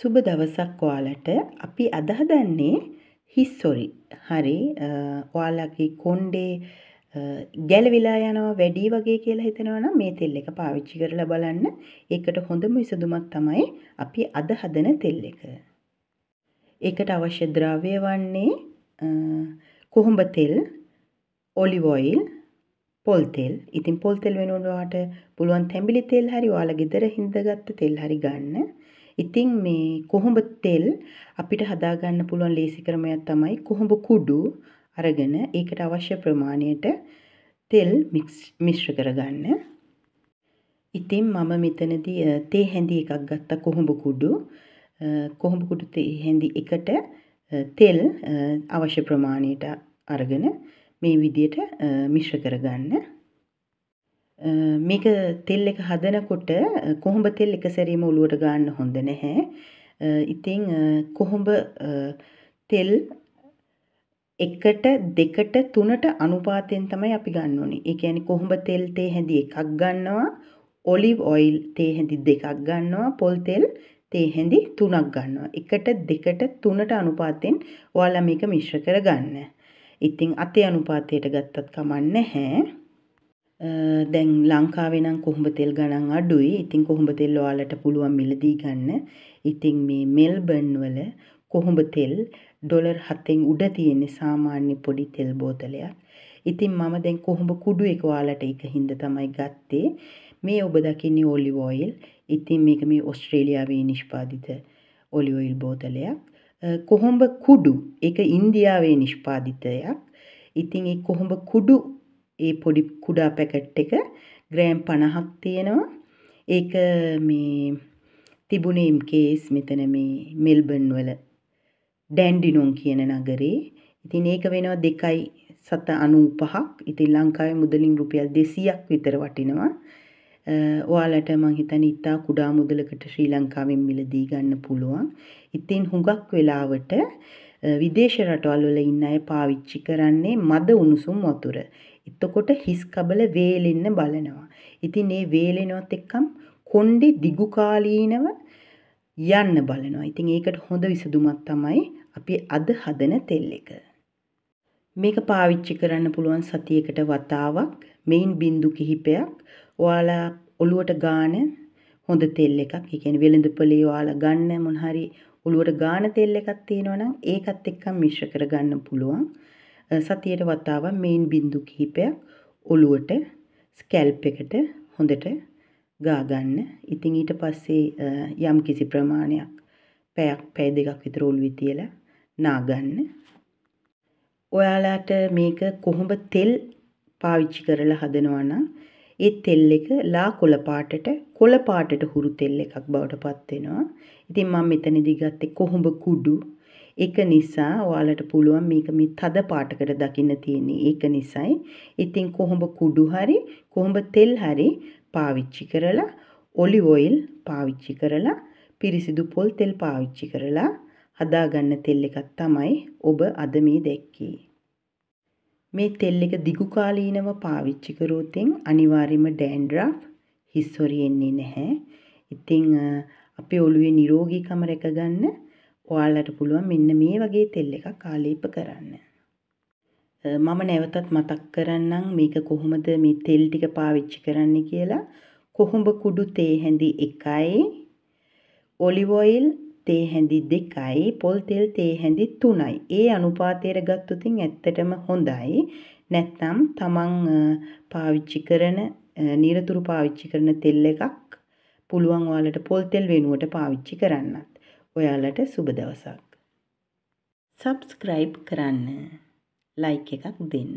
සුබ දවසක් ඔයාලට අපි අදහදන්නේ හිස්සොරි හරි ඔයාලගේ කොන්්ඩේ ගැලවිලා යනවා වැඩි වගේ කියලා හිතෙනවන මේ තෙල් එක පාවිච්චි කරලා බලන්න ඒකට හොඳම විසඳුමක් තමයි අපි අද හදන තෙල් එක. ඒකට අවශ්‍ය ද්‍රව්‍ය වන්නේ කොහොඹ තෙල් ඔලිවොයිල් පොල් තෙල් ඉතින් පොල් තෙල් වෙනුවට පුළුවන් තැඹිලි තෙල් හරි ඔයාලා ගෙදර හින්දගත්ත තෙල් හරි ගන්න ඉතින් මේ කොහොඹ තෙල් අපිට හදාගන්න පුළුවන් ලේසි ක්‍රමයක් තමයි කොහොඹ කුඩු අරගෙන ඒකට අවශ්‍ය ප්‍රමාණයට තෙල් මිශ්‍ර කරගන්න. ඉතින් මම මෙතනදී තේ හැඳි එකක් ගත්තා කොහොඹ කුඩු. කොහොඹ කුඩු තේ හැඳි එකට තෙල් අවශ්‍ය ප්‍රමාණයට අරගෙන මේ විදියට මිශ්‍ර කරගන්න. මේක තෙල් එක හදනකොට කොහොඹ තෙල් එක සැරීම ඔලුවට ගන්න හොඳ නැහැ. ඉතින් කොහොඹ තෙල් එකට දෙකට තුනට අනුපාතයෙන් තමයි අපි ගන්න ඕනේ. ඒ කියන්නේ කොහොඹ තෙල් තේ හැඳි එකක් ගන්නවා, ඔලිව් ඔයිල් තේ හැඳි දෙකක් ගන්නවා, පොල් තෙල් තේ හැඳි තුනක් ගන්නවා. එකට දෙකට තුනට අනුපාතයෙන් ඔයාලා මේක මිශ්‍ර කරගන්න. ඉතින් අතේ අනුපාතයට ගත්තත් කමක් නැහැ. දැන් ලංකාවේ නම් කොහොඹ තෙල් ගණන් අඩුයි. ඉතින් කොහොඹ තෙල් ඔයාලට පුළුවන් මිලදී ගන්න. ඉතින් මේ මෙල්බර්න් වල කොහොඹ තෙල් ඩොලර් 7න් උඩ තියෙන සාමාන්‍ය පොඩි තෙල් බෝතලයක්. ඉතින් මම දැන් කොහොඹ කුඩු එක ඔයාලට එකහින්ද තමයි ගත්තේ. මේ ඔබ දකින්නේ ඔලිව් ඔයිල්. ඉතින් මේක මේ ඔස්ට්‍රේලියාවේ නිෂ්පාදිත ඔලිව් ඔයිල් බෝතලයක්. කොහොඹ කුඩු ඒක ඉන්දියාවේ නිෂ්පාදිතයක්. ඉතින් ඒ කොහොඹ කුඩු ඒ පොඩි කුඩා පැකට් එක ග්‍රෑම් පණහක් තියෙනවා ඒක මේ තිබුණේම් කේස් මෙතන මේ මෙල්බන් වල ඩැන්ඩිනොන් කියන නගරේ ඉතින් ඒක වෙනවා දෙකයි සත අනූ පහක් ඉතින් ලංකාවේ මුදලින් රුපියල් දෙසියක් විතර වටිනවා ඔයාලට මං හිතන ඉතා කුඩා මුදලකට ශ්‍රී ලංකාවෙන් මිලදී ගන්න පුළුවන් ඉතින් හුඟක් වෙලාවට විදේශ රටවල් වල ඉන්න අය පාවිච්චි කරන්නේ මද උණුසුම් වතුර. එතකොට හිස් කබල වේලෙන්න බලනවා. ඉතින් ඒ වේලෙනවත් එක්කම් කොණ්ඩේ දිගු කාලීනව යන්න බලනවා. ඉතින් ඒකට හොඳ විසඳුමක් තමයි අපි අද හදන තෙල් එක. මේක පාවිච්චි කරන්න පුළුවන් සතියකට වතාවක් මෙයින් බින්දු කිහිපයක් ඔයාලා ඔළුවට ගාන හොඳ තෙල් එකක් ඒ කියන්නේ වෙළඳපොලේ ඔයාලා ගන්න මොන හරි ඔළුවට ගාන තෙල් එකක් තියෙනවා නම් ඒකත් එක්කම මිශ්‍ර කරගන්න පුළුවන්. සතියට වතාවක් මේන් බින්දු කිහිපයක් ඔළුවට ස්කැල්ප් එකට හොඳට ගා ගන්න. ඉතින් ඊට පස්සේ යම් කිසි ප්‍රමාණයක් පැයක් පැය දෙකක් විතර ඔළුවේ තියලා නා ගන්න. ඔයාලාට මේක කොහොඹ තෙල් පාවිච්චි කරලා හදනවා නම් ඒ තෙල් එක ලා කොළ පාටට කොළ පාටට හුරු තෙල් එකක් බවට පත් වෙනවා. ඉතින් මම මෙතනදී ගත්තේ කොහොඹ කුඩු. ඒක නිසා ඔයාලට පුළුවන් මේක මේ තද පාටකට දකින්න තියෙන්නේ. ඒක නිසයි. ඉතින් කොහොඹ කුඩු හරි කොහොඹ තෙල් හරි පාවිච්චි කරලා ඔලිව් ඔයිල් පාවිච්චි කරලා පිරිසිදු පොල් තෙල් පාවිච්චි කරලා හදාගන්න තෙල් එකක් තමයි ඔබ අද මේ දැක්කේ. මේ තෙල් එක දිගු කාලීනව පාවිච්චි කරොතින් අනිවාර්යයෙන්ම ඩෑන්ඩ්‍රෆ් හිස් හොරියෙන්නේ නැහැ. ඉතින් අපේ ඔළුවේ නිරෝගීකම රැකගන්න ඔයාලට පුළුවන් මෙන්න මේ වගේ තෙල් එකක් කාලීප කරන්න. මම නැවතත් මතක් කරන්නම් මේක කොහොමද මේ තෙල් ටික පාවිච්චි කරන්න කියලා. කොහොඹ කුඩු තේ හැඳි එකයි ඔලිව් ඔයිල් තේ හැඳි දෙකයි පොල් තෙල් තේ හැඳි තුනයි. ඒ අනුපාතයට ගත්තොතින් ඇත්තටම හොඳයි. නැත්නම් තමන් පාවිච්චි කරන නිරතුරු පාවිච්චි කරන තෙල් එකක් පුළුවන් ඔයාලට පොල් තෙල් වෙනුවට පාවිච්චි කරන්නත්. ඔයාලට සුබ දවසක්. subscribe කරන්න. like එකක් දෙන්න.